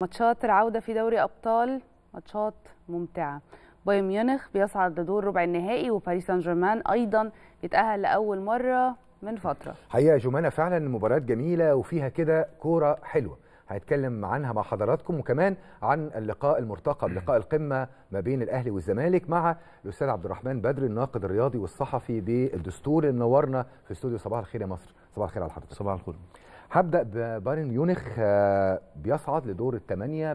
ماتشات العودة في دوري أبطال ماتشات ممتعة بايرن ميونخ بيصعد لدور ربع النهائي وباريس سان جيرمان أيضا بيتأهل لأول مرة من فترة حقيقة جمانة فعلا مباريات جميلة وفيها كده كورة حلوة هنتكلم عنها مع حضراتكم وكمان عن اللقاء المرتقب لقاء القمه ما بين الاهلي والزمالك مع الاستاذ عبد الرحمن بدر الناقد الرياضي والصحفي بالدستور اللي نورنا في استوديو صباح الخير يا مصر صباح الخير على حضرتك صباح الخير هبدا ببايرن ميونخ آه، بيصعد لدور الثمانيه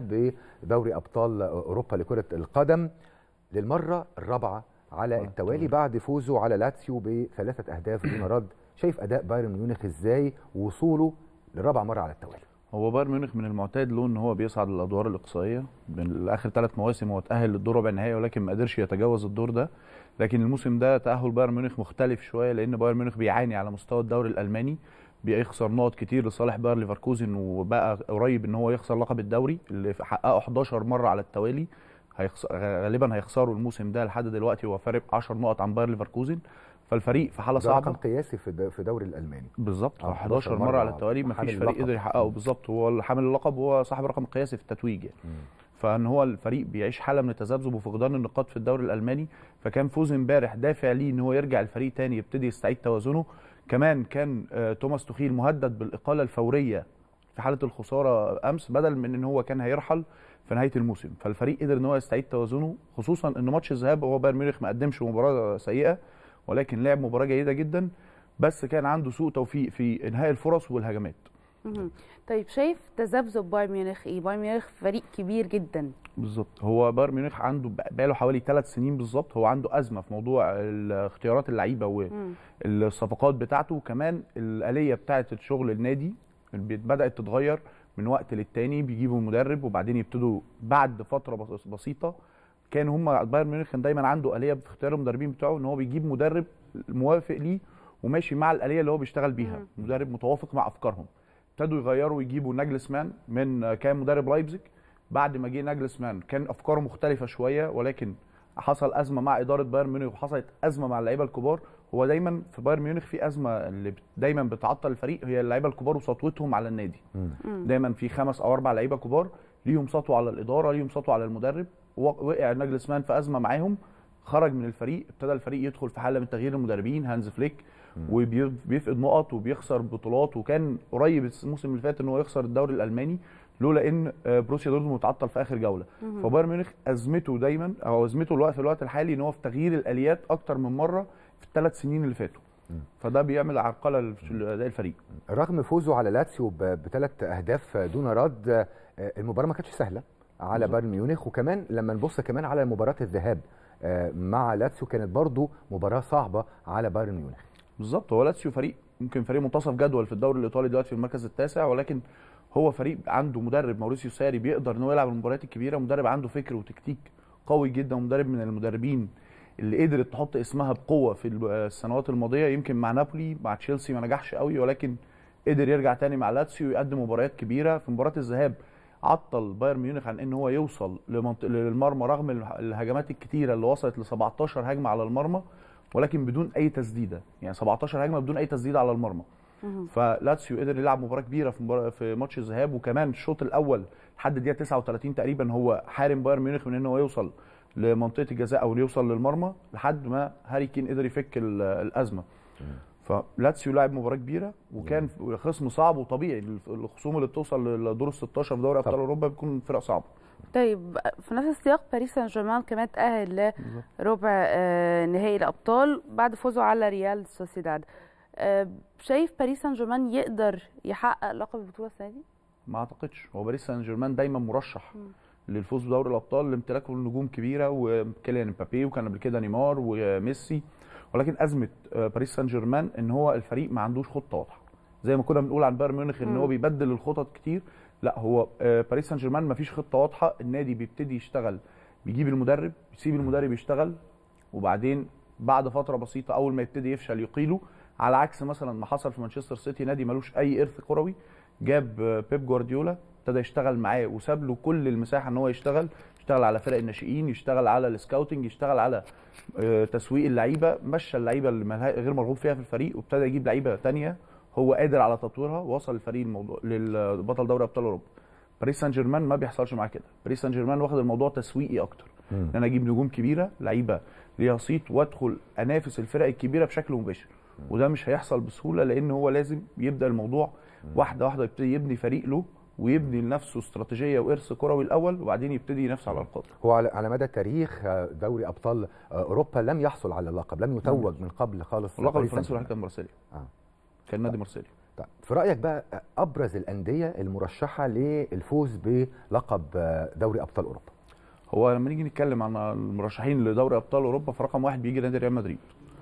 بدوري ابطال اوروبا لكره القدم للمره الرابعه على آه، التوالي بعد فوزه على لاتسيو بثلاثه اهداف دون رد شايف اداء بايرن ميونخ ازاي وصوله لرابع مره على التوالي هو بايرن ميونخ من المعتاد له ان هو بيصعد للادوار الاقصائيه من اخر ثلاث مواسم هو تاهل للدور ربع النهائي ولكن ما قدرش يتجاوز الدور ده لكن الموسم ده تاهل بايرن ميونخ مختلف شويه لان بايرن ميونخ بيعاني على مستوى الدوري الالماني بيخسر نقط كتير لصالح باير ليفركوزن وبقى قريب ان هو يخسر لقب الدوري اللي حققه 11 مره على التوالي هيخسر غالبا هيخسروا الموسم ده لحد دلوقتي هو فارق 10 نقط عن باير ليفركوزن فالفريق في حاله صعبه رقم قياسي في في الدوري الالماني بالظبط 11 مره, مرة على التوالي ما فيش فريق قدر يحققه بالظبط هو اللي حامل اللقب هو صاحب الرقم القياسي في التتويج يعني. فان هو الفريق بيعيش حاله من التذبذب وفقدان النقاط في الدوري الالماني فكان فوز امبارح دافع ليه ان هو يرجع الفريق تاني يبتدي يستعيد توازنه كمان كان آه، توماس توخيل مهدد بالاقاله الفوريه في حاله الخساره امس بدل من ان هو كان هيرحل في نهايه الموسم فالفريق قدر ان هو يستعيد توازنه خصوصا ان ماتش الذهاب هو بايرن ميونخ ما قدمش مباراه سيئه ولكن لعب مباراه جيده جدا بس كان عنده سوء توفيق في انهاء الفرص والهجمات طيب شايف تذبذب بايرن ميونخ ايه؟ بايرن ميونخ فريق كبير جدا بالظبط هو بايرن ميونخ عنده بقاله حوالي ثلاث سنين بالظبط هو عنده ازمه في موضوع اختيارات اللعيبه والصفقات بتاعته وكمان الاليه بتاعه الشغل النادي بدات تتغير من وقت للتاني بيجيبوا مدرب وبعدين يبتدوا بعد فتره بسيطه كان هم بايرن ميونخ كان دايما عنده اليه في اختيار المدربين بتوعه ان هو بيجيب مدرب موافق ليه وماشي مع الاليه اللي هو بيشتغل بيها مدرب متوافق مع افكارهم ابتدوا يغيروا ويجيبوا ناجلس مان من كان مدرب لايبزيج بعد ما جه ناجلس مان كان افكاره مختلفه شويه ولكن حصل ازمه مع اداره بايرن ميونخ وحصلت ازمه مع اللعيبه الكبار هو دايما في بايرن ميونخ في ازمه اللي دايما بتعطل الفريق هي اللعيبه الكبار وسطوتهم على النادي دايما في خمس او اربع لعيبه كبار ليهم سطوه على الاداره ليهم سطوه على المدرب وقع ناجلس مان في ازمه معاهم خرج من الفريق ابتدى الفريق يدخل في حاله من تغيير المدربين هانز فليك وبيفقد نقط وبيخسر بطولات وكان قريب الموسم اللي فات ان هو يخسر الدوري الالماني لولا ان آه، بروسيا دورتموند متعطل في اخر جوله فبايرن ميونخ ازمته دايما او ازمته الوقت في الوقت الحالي ان هو في تغيير الاليات اكتر من مره في الثلاث سنين اللي فاتوا فده بيعمل عرقله لاداء الفريق رغم فوزه على لاتسيو بثلاث اهداف دون رد آه، المباراه ما كانتش سهله على بايرن ميونخ وكمان لما نبص كمان على مباراه الذهاب آه، مع لاتسيو كانت برضو مباراه صعبه على بايرن ميونخ بالظبط هو لاتسيو فريق ممكن فريق منتصف جدول في الدوري الايطالي دلوقتي في المركز التاسع ولكن هو فريق عنده مدرب ماوريسيو ساري بيقدر ان هو يلعب المباريات الكبيره مدرب عنده فكر وتكتيك قوي جدا ومدرب من المدربين اللي قدرت تحط اسمها بقوه في السنوات الماضيه يمكن مع نابولي مع تشيلسي ما نجحش قوي ولكن قدر يرجع تاني مع لاتسيو يقدم مباريات كبيره في مباراه الذهاب عطل بايرن ميونخ عن ان هو يوصل للمرمى رغم الهجمات الكتيره اللي وصلت ل 17 هجمه على المرمى ولكن بدون اي تسديده يعني 17 هجمه بدون اي تسديده على المرمى فلاتسيو قدر يلعب مباراه كبيره في مبارا في ماتش الذهاب وكمان الشوط الاول لحد الدقيقه 39 تقريبا هو حارم بايرن ميونخ من ان هو يوصل لمنطقه الجزاء او يوصل للمرمى لحد ما هاري كين قدر يفك الازمه فلاتسيو لعب مباراه كبيره وكان خصم صعب وطبيعي الخصوم اللي بتوصل لدور ال 16 في دوري ابطال اوروبا بيكون فرق صعبه طيب في نفس السياق باريس سان جيرمان كمان تاهل لربع آه، نهائي الابطال بعد فوزه على ريال سوسيداد آه، شايف باريس سان جيرمان يقدر يحقق لقب البطوله السنه دي؟ ما اعتقدش هو باريس سان جيرمان دايما مرشح م. للفوز بدوري الابطال لامتلاكه لنجوم كبيره وكيليان امبابي وكان قبل كده نيمار وميسي ولكن ازمه آه، باريس سان جيرمان ان هو الفريق ما عندوش خطه واضحه زي ما كنا بنقول عن بايرن ميونخ ان هو بيبدل الخطط كتير لا هو آه، باريس سان جيرمان ما فيش خطه واضحه النادي بيبتدي يشتغل بيجيب المدرب بيسيب المدرب يشتغل وبعدين بعد فتره بسيطه اول ما يبتدي يفشل يقيله على عكس مثلا ما حصل في مانشستر سيتي نادي ملوش اي ارث كروي جاب آه، بيب جوارديولا ابتدى يشتغل معاه وساب له كل المساحه ان هو يشتغل يشتغل على فرق الناشئين يشتغل على السكاوتنج يشتغل على آه، تسويق اللعيبه مشى اللعيبه اللي غير مرغوب فيها في الفريق وابتدى يجيب لعيبه ثانيه هو قادر على تطويرها ووصل الفريق الموضوع للبطل دوري ابطال اوروبا باريس سان جيرمان ما بيحصلش معاه كده باريس سان جيرمان واخد الموضوع تسويقي اكتر ان انا اجيب نجوم كبيره لعيبه ليها صيت وادخل انافس الفرق الكبيره بشكل مباشر وده مش هيحصل بسهوله لان هو لازم يبدا الموضوع واحده واحده يبتدي يبني فريق له ويبني لنفسه استراتيجيه وارث كروي الاول وبعدين يبتدي ينافس على الالقاب. هو على مدى تاريخ آه، دوري ابطال آه، اوروبا لم يحصل على اللقب، لم يتوج من قبل خالص اللقب الفرنسي الوحيد كان مارسيليا. آه. كان نادي مارسيليا. طيب في رايك بقى ابرز الانديه المرشحه للفوز بلقب آه، دوري ابطال اوروبا؟ هو لما نيجي نتكلم عن المرشحين لدوري ابطال اوروبا فرقم واحد بيجي نادي ريال مدريد.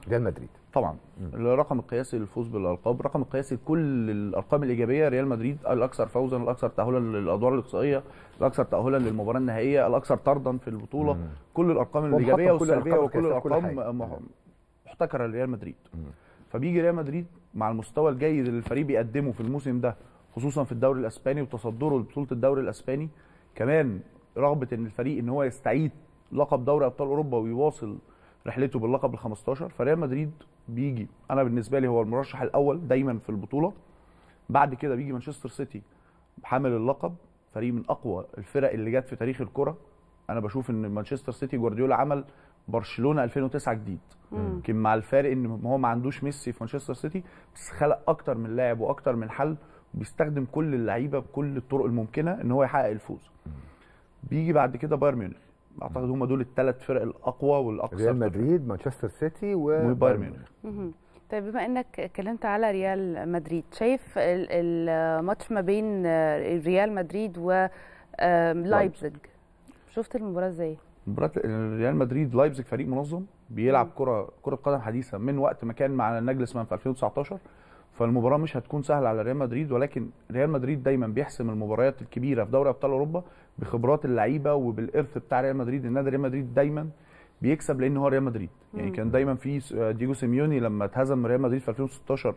ريال مدريد طبعا الرقم القياسي للفوز بالالقاب رقم القياسي لكل الارقام الايجابيه ريال مدريد الاكثر فوزا الاكثر تاهلا للادوار الاقصائيه الاكثر تاهلا للمباراه النهائيه الاكثر طردا في البطوله مم. كل الارقام الايجابيه والسلبيه وكل الارقام محتكره لريال مدريد مم. فبيجي ريال مدريد مع المستوى الجيد اللي الفريق بيقدمه في الموسم ده خصوصا في الدوري الاسباني وتصدره لبطوله الدوري الاسباني كمان رغبه ان الفريق ان هو يستعيد لقب دوري ابطال اوروبا ويواصل رحلته باللقب ال 15 فريال مدريد بيجي انا بالنسبه لي هو المرشح الاول دايما في البطوله بعد كده بيجي مانشستر سيتي حامل اللقب فريق من اقوى الفرق اللي جت في تاريخ الكره انا بشوف ان مانشستر سيتي جوارديولا عمل برشلونه 2009 جديد يمكن مع الفارق ان هو ما عندوش ميسي في مانشستر سيتي بس خلق اكتر من لاعب واكتر من حل وبيستخدم كل اللعيبه بكل الطرق الممكنه ان هو يحقق الفوز بيجي بعد كده بايرن ميونخ اعتقد هم دول الثلاث فرق الاقوى والاقصى ريال مدريد مانشستر سيتي وبايرن ميونخ طيب بما انك اتكلمت على ريال مدريد شايف الماتش ما بين ريال مدريد ولايبزيج شفت المباراه ازاي مباراه ريال مدريد لايبزيج فريق منظم بيلعب كره كره قدم حديثه من وقت ما كان مع نجلس مان في 2019 فالمباراه مش هتكون سهله على ريال مدريد ولكن ريال مدريد دايما بيحسم المباريات الكبيره في دوري ابطال اوروبا بخبرات اللعيبه وبالارث بتاع ريال مدريد النادي ريال مدريد دايما بيكسب لان هو ريال مدريد يعني كان دايما في آه، دييجو سيميوني لما اتهزم ريال مدريد في 2016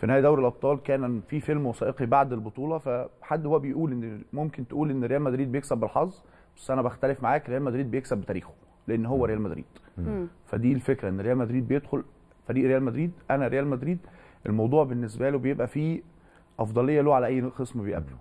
في نهائي دوري الابطال كان في فيلم وثائقي بعد البطوله فحد هو بيقول ان ممكن تقول ان ريال مدريد بيكسب بالحظ بس انا بختلف معاك ريال مدريد بيكسب بتاريخه لان هو ريال مدريد فدي الفكره ان ريال مدريد بيدخل فريق ريال مدريد انا ريال مدريد الموضوع بالنسبه له بيبقى فيه افضليه له على اي خصم بيقابله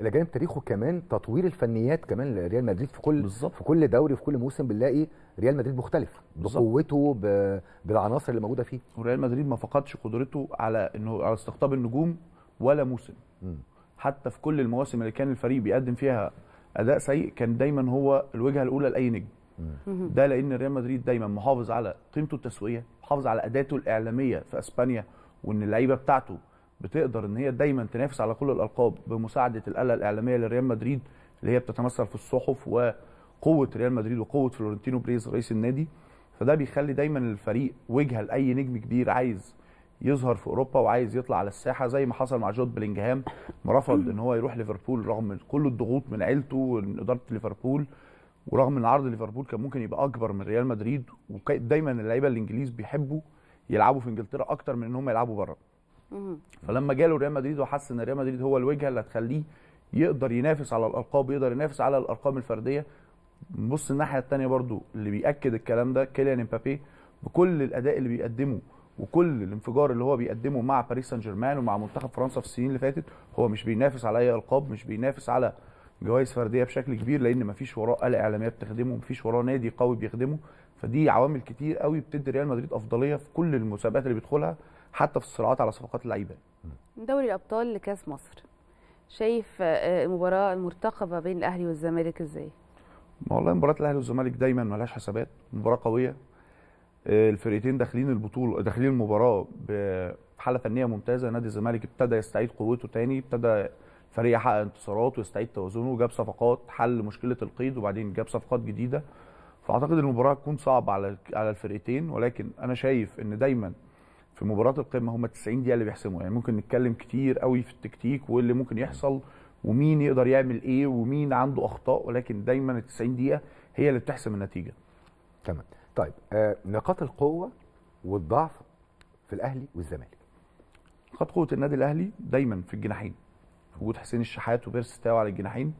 الى جانب تاريخه كمان تطوير الفنيات كمان لريال مدريد في كل بالزبط. في كل دوري في كل موسم بنلاقي ريال مدريد مختلف بقوته ب... بالعناصر اللي موجوده فيه وريال مدريد ما فقدش قدرته على انه على استقطاب النجوم ولا موسم م. حتى في كل المواسم اللي كان الفريق بيقدم فيها اداء سيء كان دايما هو الوجهه الاولى لاي نجم ده لان ريال مدريد دايما محافظ على قيمته التسويقيه محافظ على اداته الاعلاميه في اسبانيا وان اللعيبه بتاعته بتقدر ان هي دايما تنافس على كل الالقاب بمساعده الاله الاعلاميه لريال مدريد اللي هي بتتمثل في الصحف وقوه ريال مدريد وقوه فلورنتينو بريز رئيس النادي فده بيخلي دايما الفريق وجهه لاي نجم كبير عايز يظهر في اوروبا وعايز يطلع على الساحه زي ما حصل مع جود بلينجهام رفض ان هو يروح ليفربول رغم كل الضغوط من عيلته ومن اداره ليفربول ورغم ان عرض ليفربول كان ممكن يبقى اكبر من ريال مدريد ودايما اللعيبه الانجليز بيحبوا يلعبوا في انجلترا اكتر من ان هم يلعبوا بره فلما جاله ريال مدريد وحس ان ريال مدريد هو الوجهه اللي هتخليه يقدر ينافس على الالقاب يقدر ينافس على الارقام الفرديه نبص الناحيه الثانيه برضو اللي بياكد الكلام ده كيليان امبابي بكل الاداء اللي بيقدمه وكل الانفجار اللي هو بيقدمه مع باريس سان جيرمان ومع منتخب فرنسا في السنين اللي فاتت هو مش بينافس على اي القاب مش بينافس على جوائز فرديه بشكل كبير لان مفيش وراه آلة اعلاميه بتخدمه مفيش وراه نادي قوي بيخدمه فدي عوامل كتير قوي بتدي ريال مدريد افضليه في كل المسابقات اللي بيدخلها حتى في الصراعات على صفقات اللعيبه دوري الابطال لكاس مصر شايف آه، المباراه المرتقبه بين الاهلي والزمالك ازاي والله مباراه الاهلي والزمالك دايما ملهاش حسابات مباراه قويه آه، الفرقتين داخلين البطوله داخلين المباراه بحاله فنيه ممتازه نادي الزمالك ابتدى يستعيد قوته تاني ابتدى الفريق يحقق انتصارات ويستعيد توازنه جاب صفقات حل مشكله القيد وبعدين جاب صفقات جديده فاعتقد المباراه هتكون صعبه على على الفرقتين ولكن انا شايف ان دايما في مباراه القمه هم 90 دقيقه اللي بيحسموا يعني ممكن نتكلم كتير قوي في التكتيك واللي ممكن يحصل ومين يقدر يعمل ايه ومين عنده اخطاء ولكن دايما ال 90 دقيقه هي اللي بتحسم النتيجه تمام طيب آه نقاط القوه والضعف في الاهلي والزمالك نقاط قوه النادي الاهلي دايما في الجناحين وجود حسين الشحات وبيرس تاو على الجناحين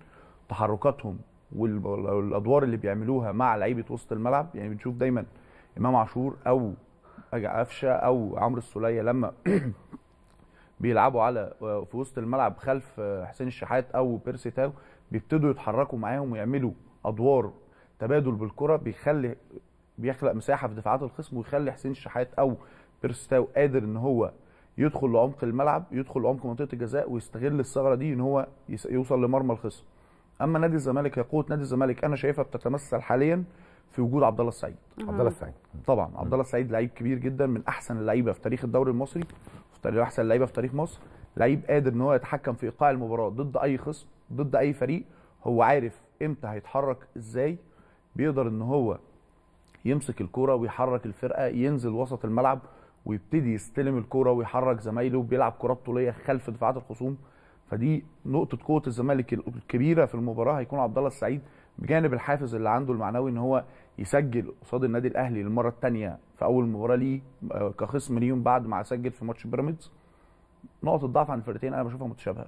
تحركاتهم والادوار اللي بيعملوها مع لعيبه وسط الملعب يعني بنشوف دايما امام عاشور او قفشه او عمرو السوليه لما بيلعبوا على في وسط الملعب خلف آه، حسين الشحات او بيرسي تاو بيبتدوا يتحركوا معاهم ويعملوا ادوار تبادل بالكره بيخلي بيخلق مساحه في دفاعات الخصم ويخلي حسين الشحات او بيرسي تاو قادر ان هو يدخل لعمق الملعب يدخل لعمق منطقه الجزاء ويستغل الثغره دي ان هو يوصل لمرمى الخصم اما نادي الزمالك يا قوه نادي الزمالك انا شايفها بتتمثل حاليا في وجود عبد الله السعيد عبد الله السعيد طبعا عبد الله السعيد لعيب كبير جدا من احسن اللعيبه في تاريخ الدوري المصري في احسن اللعيبه في تاريخ مصر لعيب قادر ان هو يتحكم في ايقاع المباراه ضد اي خصم ضد اي فريق هو عارف امتى هيتحرك ازاي بيقدر ان هو يمسك الكوره ويحرك الفرقه ينزل وسط الملعب ويبتدي يستلم الكوره ويحرك زمايله بيلعب كرات طوليه خلف دفاعات الخصوم فدي نقطه قوه الزمالك الكبيره في المباراه هيكون عبد الله السعيد بجانب الحافز اللي عنده المعنوي ان هو يسجل قصاد النادي الاهلي للمره الثانيه في اول مباراه ليه آه، كخصم ليهم بعد ما سجل في ماتش بيراميدز نقطة ضعف عن الفرقتين انا بشوفها متشابهه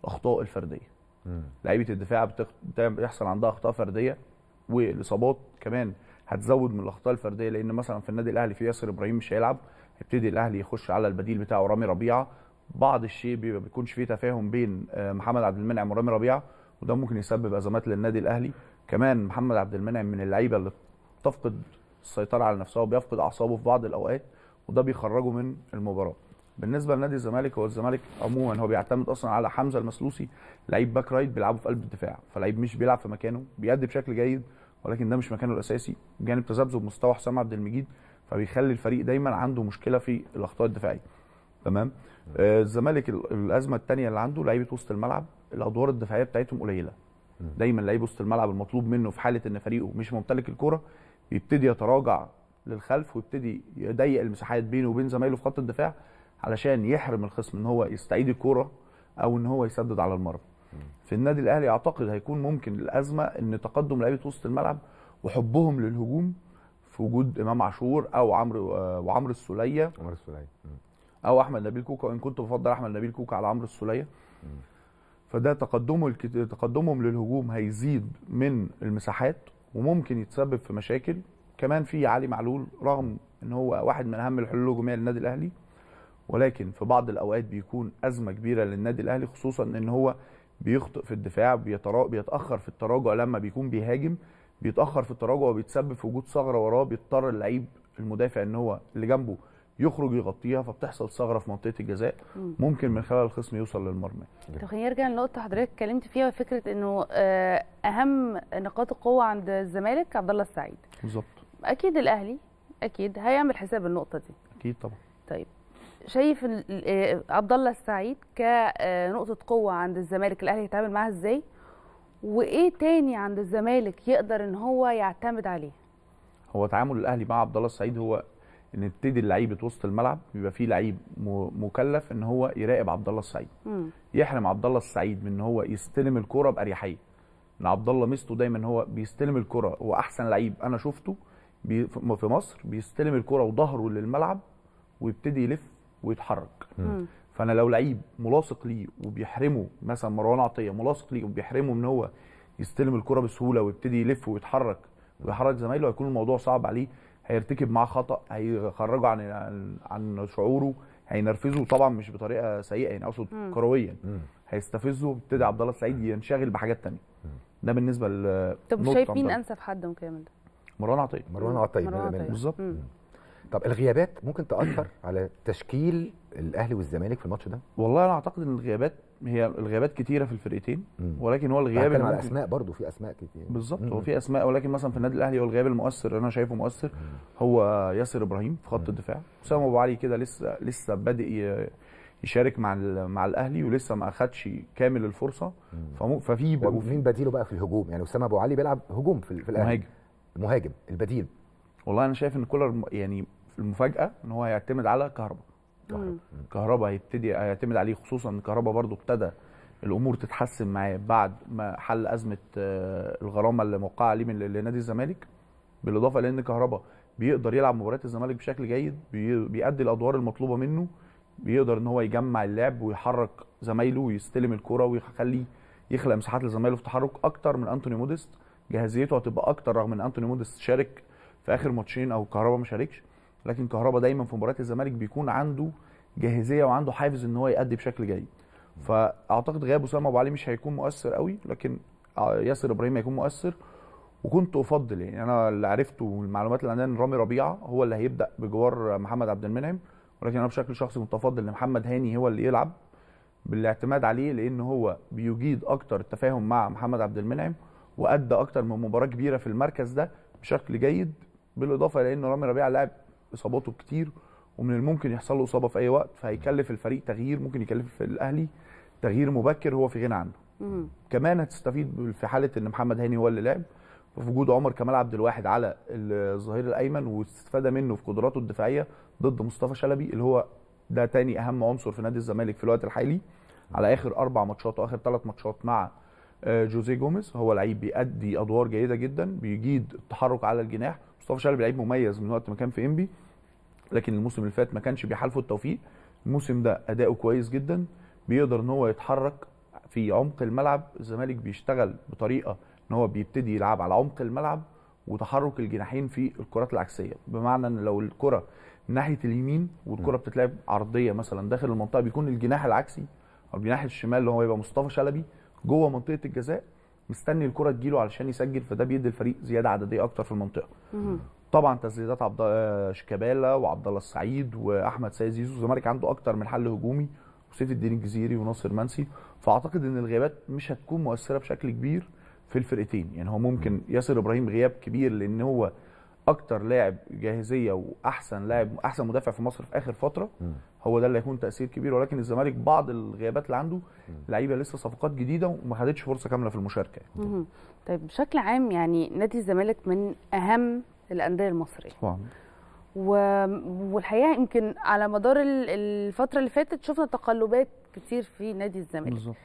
الاخطاء الفرديه لعيبه الدفاع بيحصل عندها اخطاء فرديه والاصابات كمان هتزود من الاخطاء الفرديه لان مثلا في النادي الاهلي في ياسر ابراهيم مش هيلعب هيبتدي الاهلي يخش على البديل بتاعه رامي ربيعه بعض الشيء ما بيكونش فيه تفاهم بين آه، محمد عبد المنعم ورامي ربيعه وده ممكن يسبب ازمات للنادي الاهلي كمان محمد عبد المنعم من اللعيبه اللي بتفقد السيطره على نفسها وبيفقد اعصابه في بعض الاوقات وده بيخرجه من المباراه بالنسبه لنادي الزمالك هو الزمالك عموما هو بيعتمد اصلا على حمزه المسلوسي لعيب باك رايت بيلعبه في قلب الدفاع فلعيب مش بيلعب في مكانه بيأدي بشكل جيد ولكن ده مش مكانه الاساسي بجانب تذبذب مستوى حسام عبد المجيد فبيخلي الفريق دايما عنده مشكله في الاخطاء الدفاعيه تمام آه، الزمالك الازمه الثانيه اللي عنده لعيبه وسط الملعب الادوار الدفاعيه بتاعتهم قليله دايما لعيب وسط الملعب المطلوب منه في حاله ان فريقه مش ممتلك الكوره بيبتدي يتراجع للخلف ويبتدي يضيق المساحات بينه وبين زمايله في خط الدفاع علشان يحرم الخصم ان هو يستعيد الكوره او ان هو يسدد على المرمى في النادي الاهلي اعتقد هيكون ممكن الازمه ان تقدم لعيبه وسط الملعب وحبهم للهجوم في وجود امام عاشور او عمرو آه، وعمرو السوليه عمرو السوليه او احمد نبيل كوكا وان كنت بفضل احمد نبيل كوكا على عمرو السوليه فده تقدمه الكت... تقدمهم للهجوم هيزيد من المساحات وممكن يتسبب في مشاكل كمان في علي معلول رغم ان هو واحد من اهم الحلول الهجوميه للنادي الاهلي ولكن في بعض الاوقات بيكون ازمه كبيره للنادي الاهلي خصوصا ان هو بيخطئ في الدفاع بيترا... بيتاخر في التراجع لما بيكون بيهاجم بيتاخر في التراجع وبيتسبب في وجود ثغره وراه بيضطر اللعيب المدافع ان هو اللي جنبه يخرج يغطيها فبتحصل ثغره في منطقه الجزاء ممكن من خلال الخصم يوصل للمرمى طب خلينا نرجع لنقطه حضرتك اتكلمت فيها فكره انه آه، اهم نقاط القوه عند الزمالك عبد الله السعيد بالظبط اكيد الاهلي اكيد هيعمل حساب النقطه دي اكيد طبعا طيب شايف آه، عبد الله السعيد كنقطه آه، قوه عند الزمالك الاهلي هيتعامل معاها ازاي وايه تاني عند الزمالك يقدر ان هو يعتمد عليه هو تعامل الاهلي مع عبد الله السعيد هو نبتدي اللعيب وسط الملعب بيبقى فيه لعيب مكلف ان هو يراقب عبد الله السعيد مم. يحرم عبد الله السعيد من ان هو يستلم الكره باريحيه ان عبد الله ميزته دايما هو بيستلم الكره هو احسن لعيب انا شفته في مصر بيستلم الكره وظهره للملعب ويبتدي يلف ويتحرك مم. فانا لو لعيب ملاصق ليه وبيحرمه مثلا مروان عطيه ملاصق ليه وبيحرمه ان هو يستلم الكره بسهوله ويبتدي يلف ويتحرك ويحرك زمايله هيكون الموضوع صعب عليه هيرتكب معاه خطا هيخرجه عن عن شعوره هينرفزه طبعا مش بطريقه سيئه يعني اقصد كرويا هيستفزه ابتدى عبد الله السعيد ينشغل بحاجات ثانيه ده بالنسبه ل طب شايف مين انسب حد ممكن يعمل ده؟ مروان عطيه مروان عطيه بالظبط طب الغيابات ممكن تاثر على تشكيل الاهلي والزمالك في الماتش ده والله انا اعتقد ان الغيابات هي الغيابات كتيره في الفرقتين ولكن هو الغياب اللي على اسماء برضه في اسماء كتير بالظبط هو في اسماء ولكن مثلا في النادي الاهلي هو الغياب المؤثر اللي انا شايفه مؤثر هو ياسر ابراهيم في خط الدفاع اسامه ابو علي كده لسه لسه بادئ يشارك مع مع الاهلي ولسه ما اخدش كامل الفرصه ففي مين بديله بقى في الهجوم يعني اسامه ابو علي بيلعب هجوم في, في الاهلي مهاجم مهاجم البديل والله انا شايف ان كولر يعني المفاجاه ان هو هيعتمد على كهرباء كهرباء هيبتدي هيعتمد عليه خصوصا ان كهرباء برضو ابتدى الامور تتحسن معاه بعد ما حل ازمه آه، الغرامه اللي موقعه عليه من نادي الزمالك بالاضافه لان كهرباء بيقدر يلعب مباريات الزمالك بشكل جيد بيأدي الادوار المطلوبه منه بيقدر ان هو يجمع اللعب ويحرك زمايله ويستلم الكرة ويخليه يخلق مساحات لزمايله في التحرك اكتر من انتوني موديست جاهزيته هتبقى اكتر رغم ان انتوني موديست شارك في اخر ماتشين او كهربا ما شاركش لكن كهربا دايما في مباريات الزمالك بيكون عنده جاهزيه وعنده حافز ان هو يأدي بشكل جيد فاعتقد غياب اسامه ابو علي مش هيكون مؤثر قوي لكن آه، ياسر ابراهيم هيكون مؤثر وكنت افضل يعني انا اللي عرفته والمعلومات اللي عندنا ان رامي ربيعه هو اللي هيبدا بجوار محمد عبد المنعم ولكن انا بشكل شخصي كنت افضل ان محمد هاني هو اللي يلعب بالاعتماد عليه لان هو بيجيد اكتر التفاهم مع محمد عبد المنعم وادى اكتر من مباراه كبيره في المركز ده بشكل جيد بالاضافه لانه رامي ربيعه لاعب اصاباته كتير ومن الممكن يحصل له اصابه في اي وقت فهيكلف الفريق تغيير ممكن يكلف الاهلي تغيير مبكر هو في غنى عنه مم. كمان هتستفيد في حاله ان محمد هاني هو اللي لعب في وجود عمر كمال عبد الواحد على الظهير الايمن واستفاد منه في قدراته الدفاعيه ضد مصطفى شلبي اللي هو ده تاني اهم عنصر في نادي الزمالك في الوقت الحالي على اخر اربع ماتشات واخر ثلاث ماتشات مع آه، جوزيه جوميز هو لعيب بيأدي ادوار جيده جدا بيجيد التحرك على الجناح مصطفى شلبي لعيب مميز من وقت ما كان في انبي لكن الموسم اللي فات ما كانش بيحالفه التوفيق الموسم ده اداؤه كويس جدا بيقدر ان هو يتحرك في عمق الملعب الزمالك بيشتغل بطريقه ان هو بيبتدي يلعب على عمق الملعب وتحرك الجناحين في الكرات العكسيه بمعنى ان لو الكره ناحيه اليمين والكره بتتلعب عرضيه مثلا داخل المنطقه بيكون الجناح العكسي او الجناح الشمال اللي هو يبقى مصطفى شلبي جوه منطقه الجزاء مستني الكره تجيله علشان يسجل فده بيدي الفريق زياده عدديه اكتر في المنطقه طبعا تسديدات عبد آه، شيكابالا وعبد الله السعيد واحمد سيد زيزو الزمالك عنده اكتر من حل هجومي وسيف الدين الجزيري وناصر منسي فاعتقد ان الغيابات مش هتكون مؤثره بشكل كبير في الفرقتين يعني هو ممكن ياسر ابراهيم غياب كبير لان هو اكتر لاعب جاهزيه واحسن لاعب احسن مدافع في مصر في اخر فتره هو ده اللي هيكون تاثير كبير ولكن الزمالك بعض الغيابات اللي عنده لعيبه لسه صفقات جديده وما خدتش فرصه كامله في المشاركه يعني. طيب بشكل عام يعني نادي الزمالك من اهم الانديه المصريه طبعا و... والحقيقه يمكن على مدار الفتره اللي فاتت شفنا تقلبات كتير في نادي الزمالك بالظبط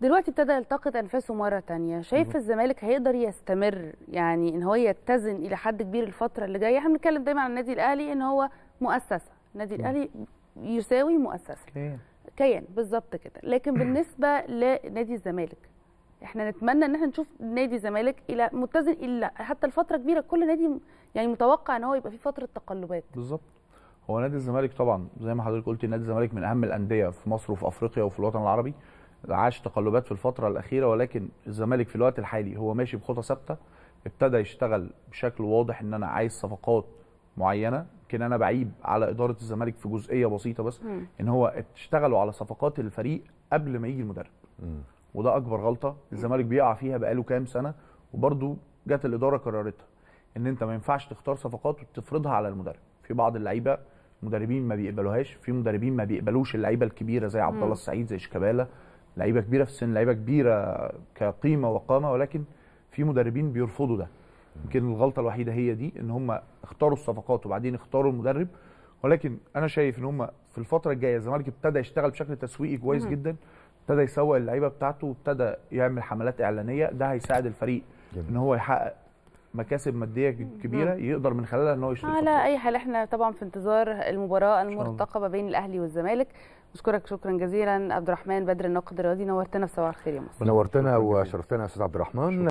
دلوقتي ابتدى يلتقط انفاسه مره تانية شايف الزمالك هيقدر يستمر يعني ان هو يتزن الى حد كبير الفتره اللي جايه احنا بنتكلم دايما عن النادي الاهلي ان هو مؤسسه النادي الاهلي يساوي مؤسسه كيان كيان بالظبط كده لكن بالنسبه لنادي الزمالك احنا نتمنى ان احنا نشوف نادي الزمالك الى متزن الى حتى الفتره كبيره كل نادي يعني متوقع ان هو يبقى في فتره تقلبات بالظبط هو نادي الزمالك طبعا زي ما حضرتك قلت نادي الزمالك من اهم الانديه في مصر وفي افريقيا وفي الوطن العربي عاش تقلبات في الفتره الاخيره ولكن الزمالك في الوقت الحالي هو ماشي بخطى ثابته ابتدى يشتغل بشكل واضح ان انا عايز صفقات معينه يمكن انا بعيب على اداره الزمالك في جزئيه بسيطه بس م. ان هو اشتغلوا على صفقات الفريق قبل ما يجي المدرب م. وده اكبر غلطه الزمالك بيقع فيها بقاله كام سنه وبرضه جت الاداره قررتها ان انت ما ينفعش تختار صفقات وتفرضها على المدرب في بعض اللعيبه مدربين ما بيقبلوهاش في مدربين ما بيقبلوش اللعيبه الكبيره زي عبد الله السعيد زي شيكابالا لعيبه كبيره في السن لعيبه كبيره كقيمه وقامه ولكن في مدربين بيرفضوا ده يمكن الغلطه الوحيده هي دي ان هم اختاروا الصفقات وبعدين اختاروا المدرب ولكن انا شايف ان هم في الفتره الجايه الزمالك ابتدى يشتغل بشكل تسويقي كويس جدا ابتدى يسوق اللعيبه بتاعته وابتدى يعمل حملات اعلانيه ده هيساعد الفريق جميل. ان هو يحقق مكاسب ماديه كبيره يقدر من خلالها ان هو يشتغل على آه، اي حال احنا طبعا في انتظار المباراه المرتقبه بين الاهلي والزمالك بشكرك شكرا جزيلا عبد الرحمن بدر النقد الرياضي نورتنا في صباح الخير يا مصر نورتنا وشرفتنا يا استاذ عبد الرحمن